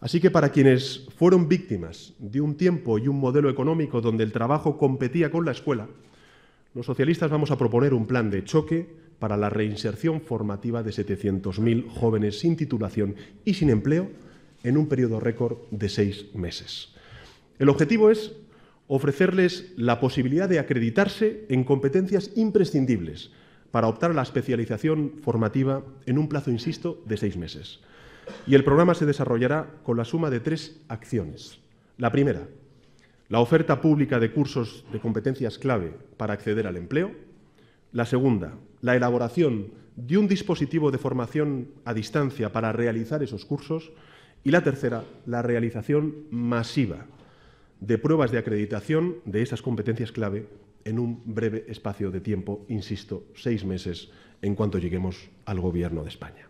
Así que para quienes fueron víctimas de un tiempo y un modelo económico donde el trabajo competía con la escuela, los socialistas vamos a proponer un plan de choque para la reinserción formativa de 700.000 jóvenes sin titulación y sin empleo en un periodo récord de seis meses. El objetivo es ofrecerles la posibilidad de acreditarse en competencias imprescindibles para optar a la especialización formativa en un plazo, insisto, de seis meses y el programa se desarrollará con la suma de tres acciones. La primera, la oferta pública de cursos de competencias clave para acceder al empleo. La segunda, la elaboración de un dispositivo de formación a distancia para realizar esos cursos. Y la tercera, la realización masiva de pruebas de acreditación de esas competencias clave en un breve espacio de tiempo, insisto, seis meses, en cuanto lleguemos al Gobierno de España.